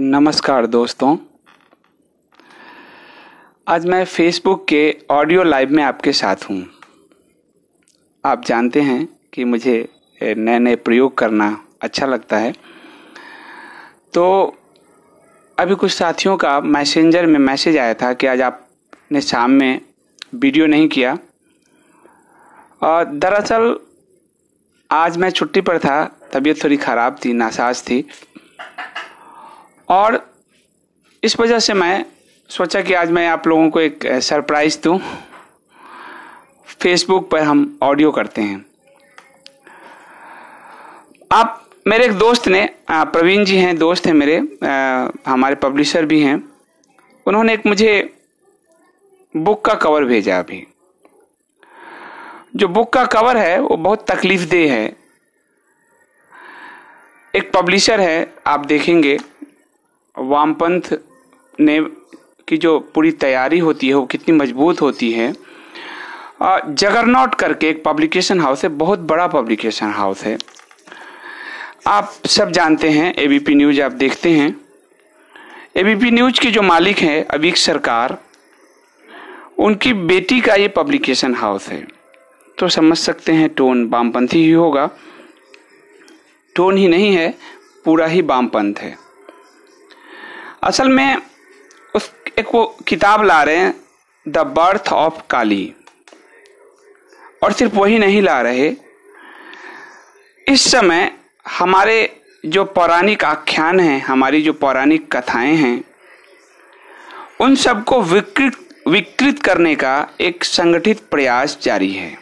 नमस्कार दोस्तों आज मैं फेसबुक के ऑडियो लाइव में आपके साथ हूँ आप जानते हैं कि मुझे नए नए प्रयोग करना अच्छा लगता है तो अभी कुछ साथियों का मैसेंजर में मैसेज आया था कि आज आपने शाम में वीडियो नहीं किया और दरअसल आज मैं छुट्टी पर था तबीयत थोड़ी ख़राब थी नासाज थी और इस वजह से मैं सोचा कि आज मैं आप लोगों को एक सरप्राइज दूं फेसबुक पर हम ऑडियो करते हैं आप मेरे एक दोस्त ने प्रवीण जी हैं दोस्त हैं मेरे आ, हमारे पब्लिशर भी हैं उन्होंने एक मुझे बुक का कवर भेजा अभी जो बुक का कवर है वो बहुत तकलीफ देह है एक पब्लिशर है आप देखेंगे वामपंथ ने की जो पूरी तैयारी होती है वो कितनी मजबूत होती है जगरनॉट करके एक पब्लिकेशन हाउस है बहुत बड़ा पब्लिकेशन हाउस है आप सब जानते हैं एबीपी न्यूज आप देखते हैं एबीपी न्यूज के जो मालिक है अबीक सरकार उनकी बेटी का ये पब्लिकेशन हाउस है तो समझ सकते हैं टोन वामपंथी ही होगा टोन ही नहीं है पूरा ही वामपंथ है असल में उस एक वो किताब ला रहे हैं द बर्थ ऑफ काली और सिर्फ वही नहीं ला रहे इस समय हमारे जो पौराणिक आख्यान हैं हमारी जो पौराणिक कथाएं हैं उन सबको विकृत विकृत करने का एक संगठित प्रयास जारी है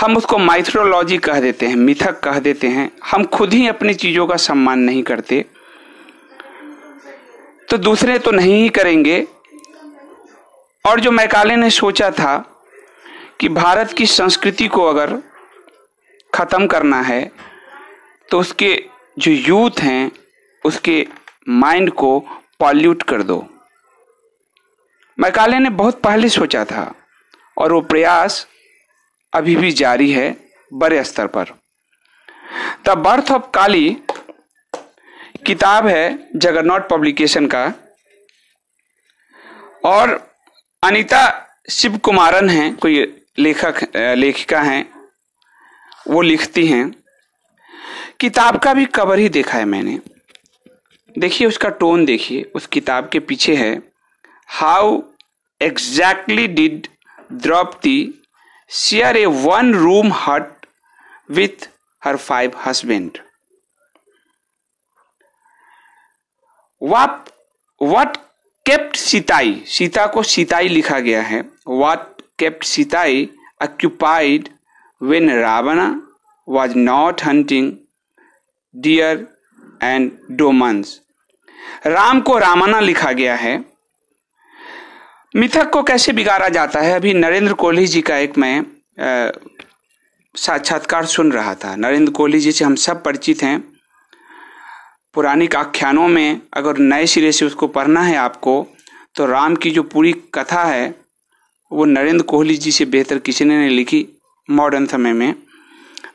हम उसको माइथ्रोलॉजी कह देते हैं मिथक कह देते हैं हम खुद ही अपनी चीज़ों का सम्मान नहीं करते तो दूसरे तो नहीं ही करेंगे और जो मैकाले ने सोचा था कि भारत की संस्कृति को अगर ख़त्म करना है तो उसके जो यूथ हैं उसके माइंड को पॉल्यूट कर दो मैकाले ने बहुत पहले सोचा था और वो प्रयास अभी भी जारी है बड़े स्तर पर द बर्थ ऑफ काली किताब है जगरनाथ पब्लिकेशन का और अनीता शिव कुमारन है कोई लेखक लेखिका हैं वो लिखती हैं किताब का भी कवर ही देखा है मैंने देखिए उसका टोन देखिए उस किताब के पीछे है how exactly did Draupadi share a one room hut with her five husband what what kept Sitai Sita को सीताई लिखा गया है what kept Sitai occupied when Ravana was not hunting deer and demons Ram को रामाना लिखा गया है मिथक को कैसे बिगाड़ा जाता है अभी नरेंद्र कोहली जी का एक मैं साक्षात्कार सुन रहा था नरेंद्र कोहली जी से हम सब परिचित हैं पौराणिक आख्यानों में अगर नए सिरे से उसको पढ़ना है आपको तो राम की जो पूरी कथा है वो नरेंद्र कोहली जी से बेहतर किसी ने लिखी मॉडर्न समय में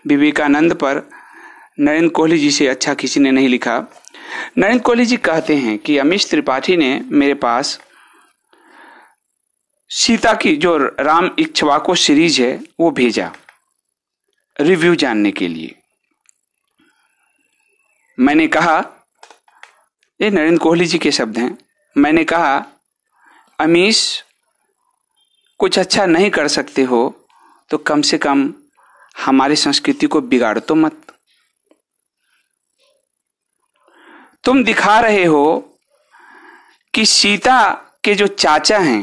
विवेकानंद पर नरेंद्र कोहली जी से अच्छा किसी ने नहीं लिखा नरेंद्र कोहली जी कहते हैं कि अमीश त्रिपाठी ने मेरे पास सीता की जो राम इच्छवाको सीरीज है वो भेजा रिव्यू जानने के लिए मैंने कहा ये नरेंद्र कोहली जी के शब्द हैं मैंने कहा अमीश कुछ अच्छा नहीं कर सकते हो तो कम से कम हमारी संस्कृति को बिगाड़ तो मत तुम दिखा रहे हो कि सीता के जो चाचा हैं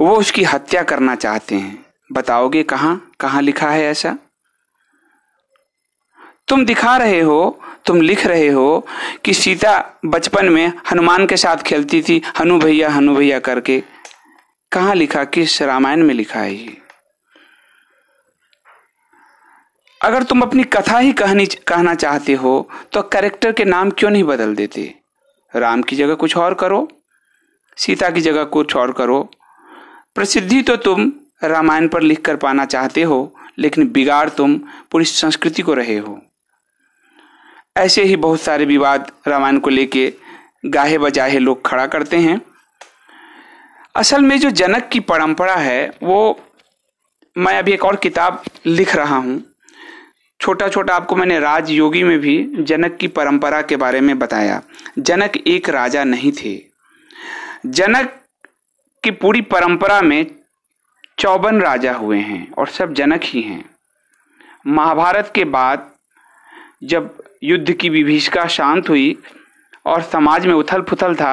वो उसकी हत्या करना चाहते हैं बताओगे कहाँ कहाँ लिखा है ऐसा तुम दिखा रहे हो तुम लिख रहे हो कि सीता बचपन में हनुमान के साथ खेलती थी हनु भैया हनु भैया करके कहा लिखा किस रामायण में लिखा है अगर तुम अपनी कथा ही कहनी कहना चाहते हो तो कैरेक्टर के नाम क्यों नहीं बदल देते राम की जगह कुछ और करो सीता की जगह कुछ और करो प्रसिद्धि तो तुम रामायण पर लिख कर पाना चाहते हो लेकिन बिगाड़ तुम पूरी संस्कृति को रहे हो ऐसे ही बहुत सारे विवाद रामायण को लेके गाहे बजाहे लोग खड़ा करते हैं असल में जो जनक की परंपरा है वो मैं अभी एक और किताब लिख रहा हूँ छोटा छोटा आपको मैंने राजयोगी में भी जनक की परंपरा के बारे में बताया जनक एक राजा नहीं थे जनक की पूरी परंपरा में चौवन राजा हुए हैं और सब जनक ही हैं महाभारत के बाद जब युद्ध की विभीषिका शांत हुई और समाज में उथल पुथल था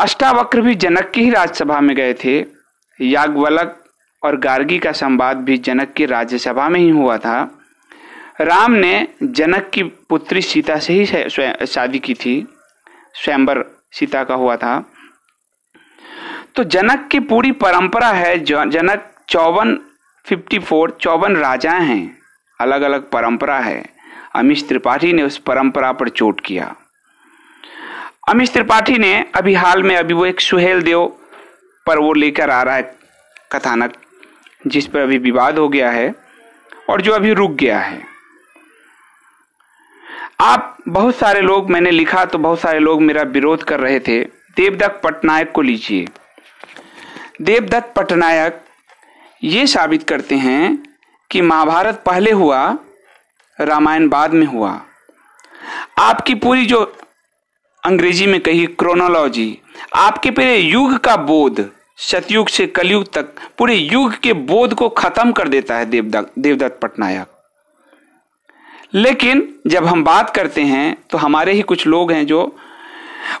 अष्टावक्र भी जनक की ही राज्यसभा में गए थे याग्वलक और गार्गी का संवाद भी जनक की राज्यसभा में ही हुआ था राम ने जनक की पुत्री सीता से ही शादी की थी स्वयंवर सीता का हुआ था तो जनक की पूरी परंपरा है जनक चौवन फिफ्टी फोर चौवन राजा हैं अलग अलग परंपरा है अमीश त्रिपाठी ने उस परंपरा पर चोट किया अमीश त्रिपाठी ने अभी हाल में अभी वो एक सुहेल देव पर वो लेकर आ रहा है कथानक जिस पर अभी विवाद हो गया है और जो अभी रुक गया है आप बहुत सारे लोग मैंने लिखा तो बहुत सारे लोग मेरा विरोध कर रहे थे देवदत्त पटनायक को लीजिए देवदत्त पटनायक ये साबित करते हैं कि महाभारत पहले हुआ रामायण बाद में हुआ आपकी पूरी जो अंग्रेजी में कही क्रोनोलॉजी आपके पूरे युग का बोध सतयुग से कलयुग तक पूरे युग के बोध को खत्म कर देता है देवदत्त देवदत्त पटनायक लेकिन जब हम बात करते हैं तो हमारे ही कुछ लोग हैं जो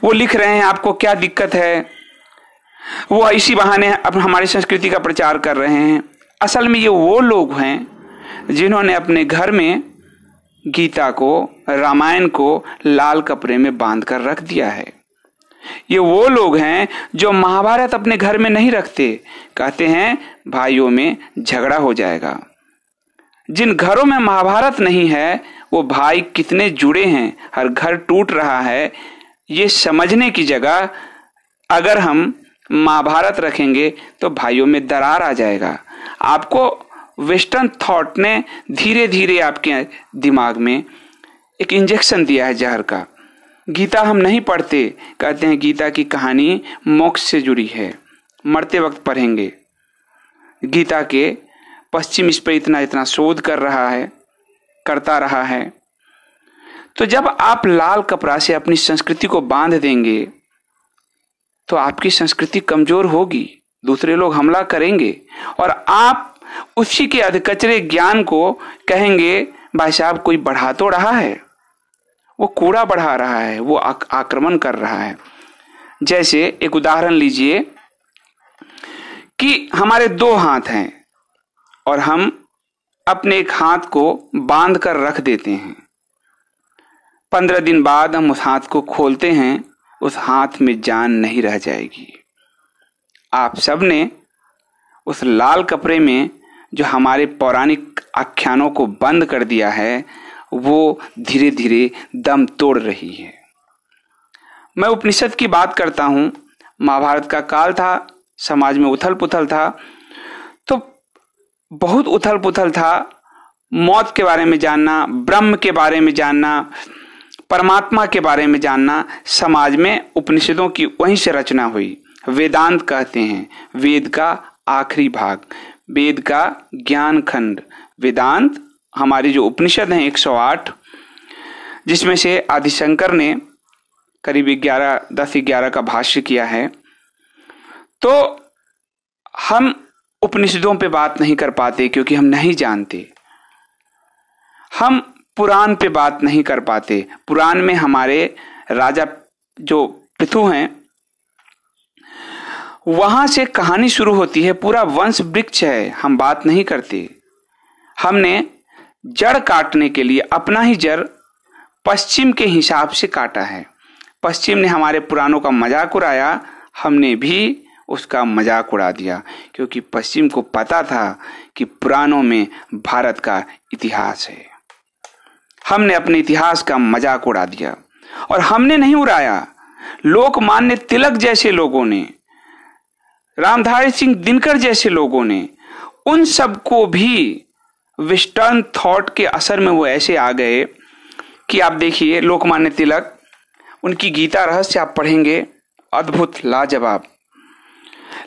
वो लिख रहे हैं आपको क्या दिक्कत है वो इसी बहाने अब हमारी संस्कृति का प्रचार कर रहे हैं असल में ये वो लोग हैं जिन्होंने अपने घर में गीता को रामायण को लाल कपड़े में बांध कर रख दिया है ये वो लोग हैं जो महाभारत अपने घर में नहीं रखते कहते हैं भाइयों में झगड़ा हो जाएगा जिन घरों में महाभारत नहीं है वो भाई कितने जुड़े हैं हर घर टूट रहा है ये समझने की जगह अगर हम महाभारत रखेंगे तो भाइयों में दरार आ जाएगा आपको वेस्टर्न थॉट ने धीरे धीरे आपके दिमाग में एक इंजेक्शन दिया है जहर का गीता हम नहीं पढ़ते कहते हैं गीता की कहानी मोक्ष से जुड़ी है मरते वक्त पढ़ेंगे गीता के पश्चिम इस पर इतना इतना शोध कर रहा है करता रहा है तो जब आप लाल कपड़ा से अपनी संस्कृति को बांध देंगे तो आपकी संस्कृति कमजोर होगी दूसरे लोग हमला करेंगे और आप उसी के अधकचरे ज्ञान को कहेंगे भाई साहब कोई बढ़ा तो रहा है वो कूड़ा बढ़ा रहा है वो आक, आक्रमण कर रहा है जैसे एक उदाहरण लीजिए कि हमारे दो हाथ हैं और हम अपने एक हाथ को बांध कर रख देते हैं पंद्रह दिन बाद हम उस हाथ को खोलते हैं उस हाथ में जान नहीं रह जाएगी आप सबने उस लाल कपड़े में जो हमारे पौराणिक आख्यानों को बंद कर दिया है वो धीरे धीरे दम तोड़ रही है मैं उपनिषद की बात करता हूँ महाभारत का काल था समाज में उथल पुथल था तो बहुत उथल पुथल था मौत के बारे में जानना ब्रह्म के बारे में जानना परमात्मा के बारे में जानना समाज में उपनिषदों की वहीं से रचना हुई वेदांत कहते हैं वेद का आखिरी भाग वेद का ज्ञान खंड वेदांत हमारी जो उपनिषद हैं 108 जिसमें से आदिशंकर ने करीब ग्यारह दस ग्यारह का भाष्य किया है तो हम उपनिषदों पे बात नहीं कर पाते क्योंकि हम नहीं जानते हम पुराण पे बात नहीं कर पाते पुराण में हमारे राजा जो पृथु हैं वहां से कहानी शुरू होती है पूरा वंश वृक्ष है हम बात नहीं करते हमने जड़ काटने के लिए अपना ही जड़ पश्चिम के हिसाब से काटा है पश्चिम ने हमारे पुराणों का मजाक उड़ाया हमने भी उसका मजाक उड़ा दिया क्योंकि पश्चिम को पता था कि पुराणों में भारत का इतिहास है हमने अपने इतिहास का मजाक उड़ा दिया और हमने नहीं उड़ाया लोकमान्य तिलक जैसे लोगों ने रामधारी सिंह दिनकर जैसे लोगों ने उन सबको भी वेस्टर्न थॉट के असर में वो ऐसे आ गए कि आप देखिए लोकमान्य तिलक उनकी गीता रहस्य आप पढ़ेंगे अद्भुत लाजवाब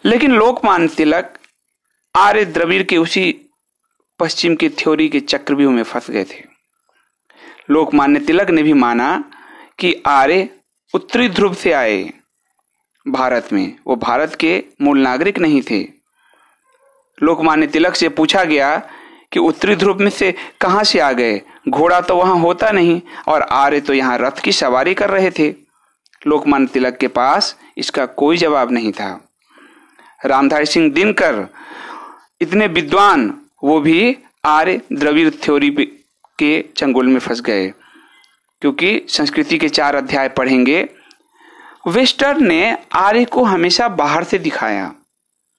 लेकिन लोकमान्य तिलक आर्य द्रविड़ के उसी पश्चिम की थ्योरी के चक्रव्यूह में फंस गए थे लोकमान्य तिलक ने भी माना कि आर्य उत्तरी ध्रुव से आए भारत में वो भारत के मूल नागरिक नहीं थे लोकमान्य तिलक से पूछा गया कि उत्तरी ध्रुव में से कहाँ से आ गए घोड़ा तो वहाँ होता नहीं और आर्य तो यहाँ रथ की सवारी कर रहे थे लोकमान्य तिलक के पास इसका कोई जवाब नहीं था रामधारी सिंह दिनकर इतने विद्वान वो भी आर्य द्रविड़ थ्योरी के चंगुल में फंस गए क्योंकि संस्कृति के चार अध्याय पढ़ेंगे वेस्टर्न ने आर्य को हमेशा बाहर से दिखाया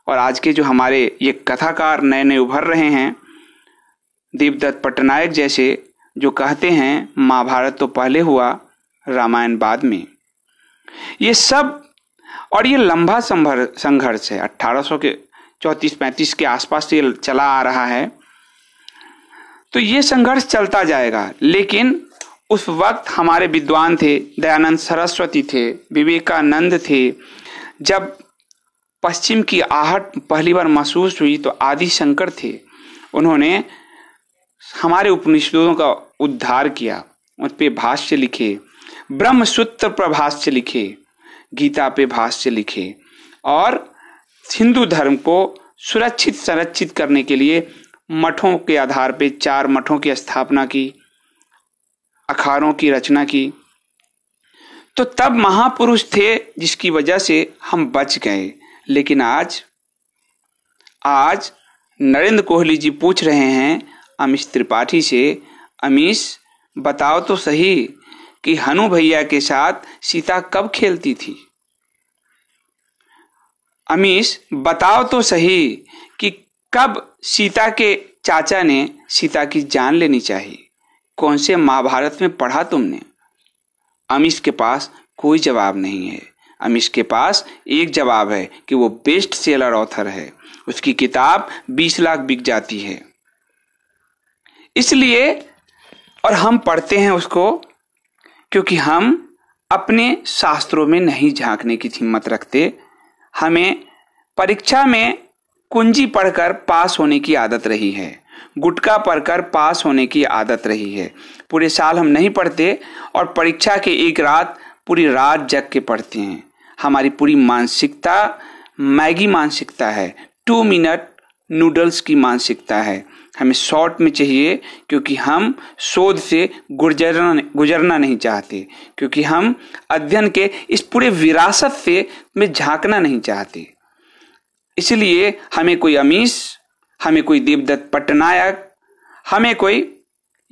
और आज के जो हमारे ये कथाकार नए नए उभर रहे हैं देवदत्त पट्टनायक जैसे जो कहते हैं महाभारत तो पहले हुआ रामायण बाद में ये सब और ये लंबा संघर्ष है 1800 के 34 पैंतीस के आसपास ये चला आ रहा है तो ये संघर्ष चलता जाएगा लेकिन उस वक्त हमारे विद्वान थे दयानंद सरस्वती थे विवेकानंद थे जब पश्चिम की आहट पहली बार महसूस हुई तो आदि शंकर थे उन्होंने हमारे उपनिषदों का उद्धार किया उन पे भाष्य लिखे ब्रह्मसूत्र पर भाष्य लिखे गीता पे भाष्य लिखे और हिंदू धर्म को सुरक्षित संरक्षित करने के लिए मठों के आधार पे चार मठों की स्थापना की अखाड़ों की रचना की तो तब महापुरुष थे जिसकी वजह से हम बच गए लेकिन आज आज नरेंद्र कोहली जी पूछ रहे हैं अमीश त्रिपाठी से अमीश बताओ तो सही कि हनु भैया के साथ सीता कब खेलती थी अमीश बताओ तो सही कि कब सीता के चाचा ने सीता की जान लेनी चाहिए कौन से महाभारत में पढ़ा तुमने अमीश के पास कोई जवाब नहीं है अमीश के पास एक जवाब है कि वो बेस्ट सेलर ऑथर है उसकी किताब बीस लाख बिक जाती है इसलिए और हम पढ़ते हैं उसको क्योंकि हम अपने शास्त्रों में नहीं झांकने की हिम्मत रखते हमें परीक्षा में कुंजी पढ़कर पास होने की आदत रही है गुटका पढ़कर पास होने की आदत रही है पूरे साल हम नहीं पढ़ते और परीक्षा के एक रात पूरी रात जग के पढ़ते हैं हमारी पूरी मानसिकता मैगी मानसिकता है टू मिनट नूडल्स की मानसिकता है हमें शॉर्ट में चाहिए क्योंकि हम शोध से गुजरना गुजरना नहीं चाहते क्योंकि हम अध्ययन के इस पूरे विरासत से में झांकना नहीं चाहते इसलिए हमें कोई अमीश हमें कोई देवदत्त पट्टनायक हमें कोई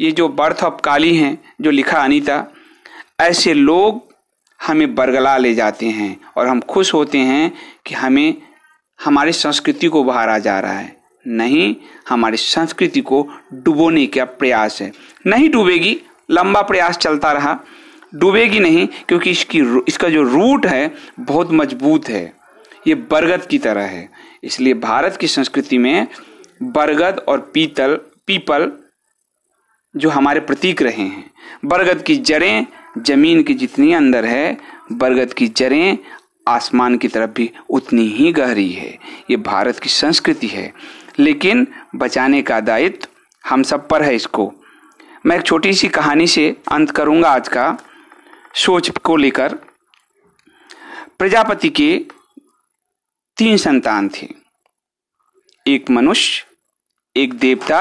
ये जो बर्थ ऑफ काली हैं जो लिखा अनीता ऐसे लोग हमें बरगला ले जाते हैं और हम खुश होते हैं कि हमें हमारी संस्कृति को बहारा जा रहा है नहीं हमारी संस्कृति को डुबोने का प्रयास है नहीं डूबेगी लंबा प्रयास चलता रहा डूबेगी नहीं क्योंकि इसकी इसका जो रूट है बहुत मजबूत है ये बरगद की तरह है इसलिए भारत की संस्कृति में बरगद और पीतल पीपल जो हमारे प्रतीक रहे हैं बरगद की जड़ें जमीन की जितनी अंदर है बरगद की जड़ें आसमान की तरफ भी उतनी ही गहरी है ये भारत की संस्कृति है लेकिन बचाने का दायित्व हम सब पर है इसको मैं एक छोटी सी कहानी से अंत करूंगा आज का सोच को लेकर प्रजापति के तीन संतान थे एक मनुष्य एक देवता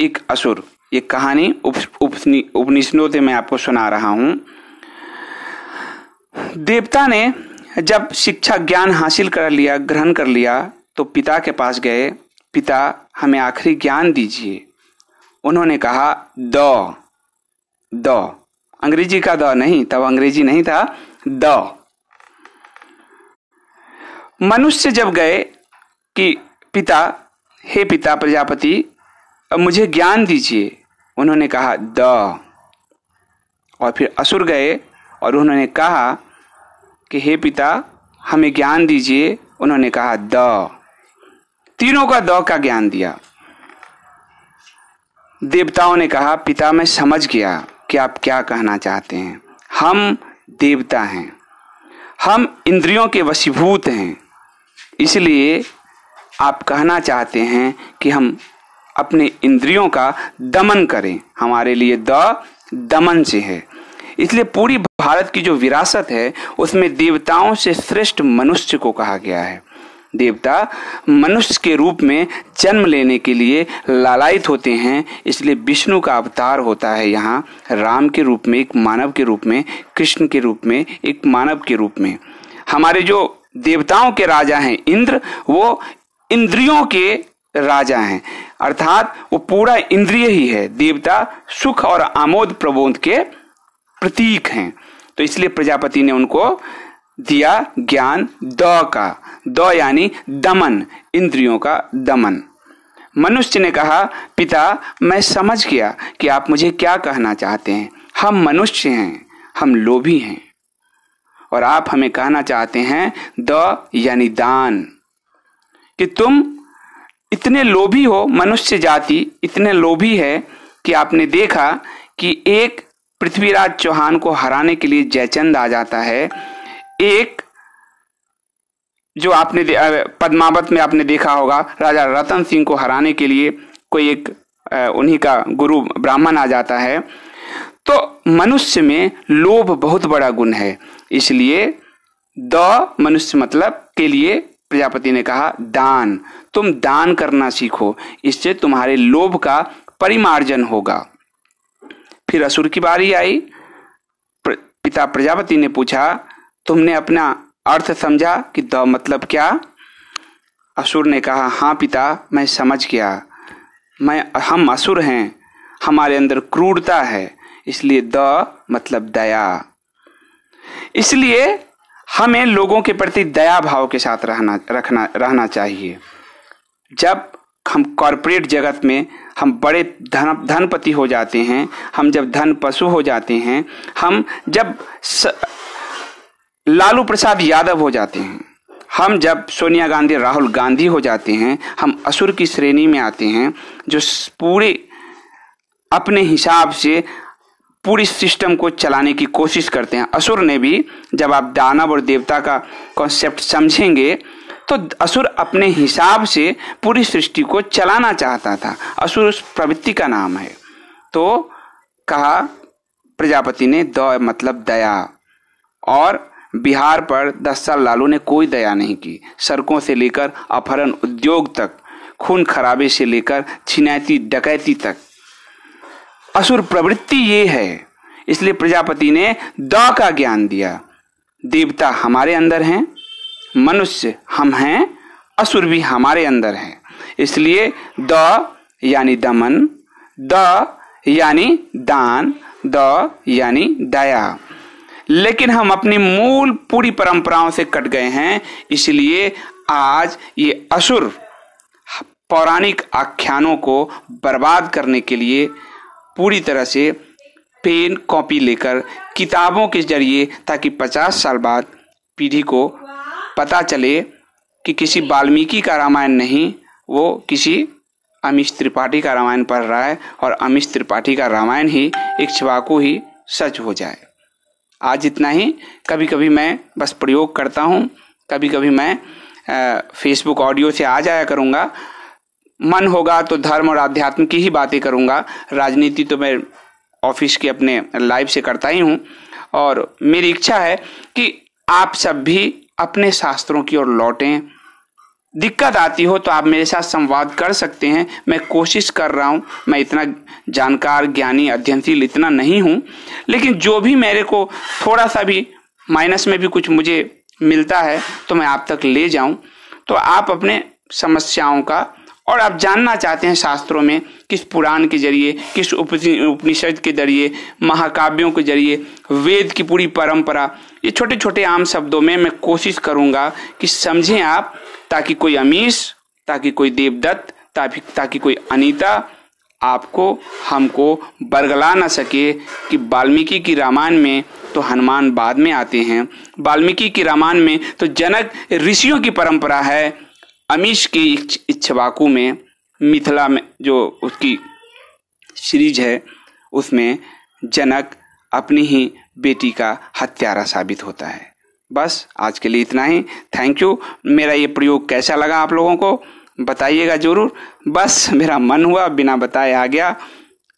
एक असुर ये कहानी उप, उपनिषदों से मैं आपको सुना रहा हूं देवता ने जब शिक्षा ज्ञान हासिल कर लिया ग्रहण कर लिया तो पिता के पास गए पिता हमें आखिरी ज्ञान दीजिए उन्होंने कहा द द अंग्रेजी का द नहीं तब अंग्रेजी नहीं था द मनुष्य जब गए कि पिता हे पिता प्रजापति अब मुझे ज्ञान दीजिए उन्होंने कहा द और फिर असुर गए और उन्होंने कहा कि हे पिता हमें ज्ञान दीजिए उन्होंने कहा द तीनों का द का ज्ञान दिया देवताओं ने कहा पिता मैं समझ गया कि आप क्या कहना चाहते हैं हम देवता हैं हम इंद्रियों के वशीभूत हैं इसलिए आप कहना चाहते हैं कि हम अपने इंद्रियों का दमन करें हमारे लिए द दमन से है इसलिए पूरी भारत की जो विरासत है उसमें देवताओं से श्रेष्ठ मनुष्य को कहा गया है देवता मनुष्य के रूप में जन्म लेने के लिए लालायित होते हैं इसलिए विष्णु का अवतार होता है यहाँ राम के रूप में एक मानव के रूप में कृष्ण के रूप में एक मानव के रूप में हमारे जो देवताओं के राजा हैं इंद्र वो इंद्रियों के राजा हैं अर्थात वो पूरा इंद्रिय ही है देवता सुख और आमोद प्रबोध के प्रतीक हैं तो इसलिए प्रजापति ने उनको दिया ज्ञान द का द यानी दमन इंद्रियों का दमन मनुष्य ने कहा पिता मैं समझ गया कि आप मुझे क्या कहना चाहते हैं हम मनुष्य हैं हम लोभी हैं और आप हमें कहना चाहते हैं द यानी दान कि तुम इतने लोभी हो मनुष्य जाति इतने लोभी है कि आपने देखा कि एक पृथ्वीराज चौहान को हराने के लिए जयचंद आ जाता है एक जो आपने पद्मावत में आपने देखा होगा राजा रतन सिंह को हराने के लिए कोई एक उन्हीं का गुरु ब्राह्मण आ जाता है तो मनुष्य में लोभ बहुत बड़ा गुण है इसलिए द मनुष्य मतलब के लिए प्रजापति ने कहा दान तुम दान करना सीखो इससे तुम्हारे लोभ का परिमार्जन होगा फिर असुर की बारी आई प्र, पिता प्रजापति ने पूछा तुमने अपना अर्थ समझा कि द मतलब क्या असुर ने कहा हाँ पिता मैं समझ गया मैं हम असुर हैं हमारे अंदर क्रूरता है इसलिए द मतलब दया इसलिए हमें लोगों के प्रति दया भाव के साथ रहना रखना रहना चाहिए जब हम कॉरपोरेट जगत में हम बड़े धन धनपति हो जाते हैं हम जब धन पशु हो जाते हैं हम जब स, लालू प्रसाद यादव हो जाते हैं हम जब सोनिया गांधी राहुल गांधी हो जाते हैं हम असुर की श्रेणी में आते हैं जो पूरे अपने हिसाब से पूरी सिस्टम को चलाने की कोशिश करते हैं असुर ने भी जब आप दानव और देवता का कॉन्सेप्ट समझेंगे तो असुर अपने हिसाब से पूरी सृष्टि को चलाना चाहता था असुर उस प्रवृत्ति का नाम है तो कहा प्रजापति ने द मतलब दया और बिहार पर दस साल लालू ने कोई दया नहीं की सड़कों से लेकर अपहरण उद्योग तक खून खराबे से लेकर छिनैती डकैती तक असुर प्रवृत्ति ये है इसलिए प्रजापति ने द का ज्ञान दिया देवता हमारे अंदर हैं मनुष्य हम हैं असुर भी हमारे अंदर हैं इसलिए द यानी दमन द यानी दान द यानी दया लेकिन हम अपनी मूल पूरी परंपराओं से कट गए हैं इसलिए आज ये असुर पौराणिक आख्यानों को बर्बाद करने के लिए पूरी तरह से पेन कॉपी लेकर किताबों के जरिए ताकि 50 साल बाद पीढ़ी को पता चले कि किसी वाल्मीकि का रामायण नहीं वो किसी अमिश त्रिपाठी का रामायण पढ़ रहा है और अमिश त्रिपाठी का रामायण ही छवाकू ही सच हो जाए आज इतना ही कभी कभी मैं बस प्रयोग करता हूँ कभी कभी मैं फेसबुक ऑडियो से आ जाया करूँगा मन होगा तो धर्म और आध्यात्म की ही बातें करूंगा राजनीति तो मैं ऑफिस के अपने लाइव से करता ही हूं और मेरी इच्छा है कि आप सब भी अपने शास्त्रों की ओर लौटें दिक्कत आती हो तो आप मेरे साथ संवाद कर सकते हैं मैं कोशिश कर रहा हूँ मैं इतना जानकार ज्ञानी अध्ययनशील इतना नहीं हूं लेकिन जो भी मेरे को थोड़ा सा भी माइनस में भी कुछ मुझे मिलता है तो मैं आप तक ले जाऊं तो आप अपने समस्याओं का और आप जानना चाहते हैं शास्त्रों में किस पुराण के जरिए किस उपनिषद के जरिए महाकाव्यों के जरिए वेद की पूरी परंपरा ये छोटे छोटे आम शब्दों में मैं कोशिश करूंगा कि समझें आप ताकि कोई अमीश ताकि कोई देवदत्त ताकि ताकि कोई अनीता आपको हमको बरगला ना सके कि वाल्मीकि की रामायण में तो हनुमान बाद में आते हैं वाल्मीकि की रामायण में तो जनक ऋषियों की परंपरा है अमीश की इच्छवाकू में मिथिला में जो उसकी सीरीज है उसमें जनक अपनी ही बेटी का हत्यारा साबित होता है बस आज के लिए इतना ही थैंक यू मेरा ये प्रयोग कैसा लगा आप लोगों को बताइएगा ज़रूर बस मेरा मन हुआ बिना बताए आ गया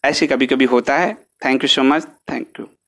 ऐसे कभी कभी होता है thank you so much thank you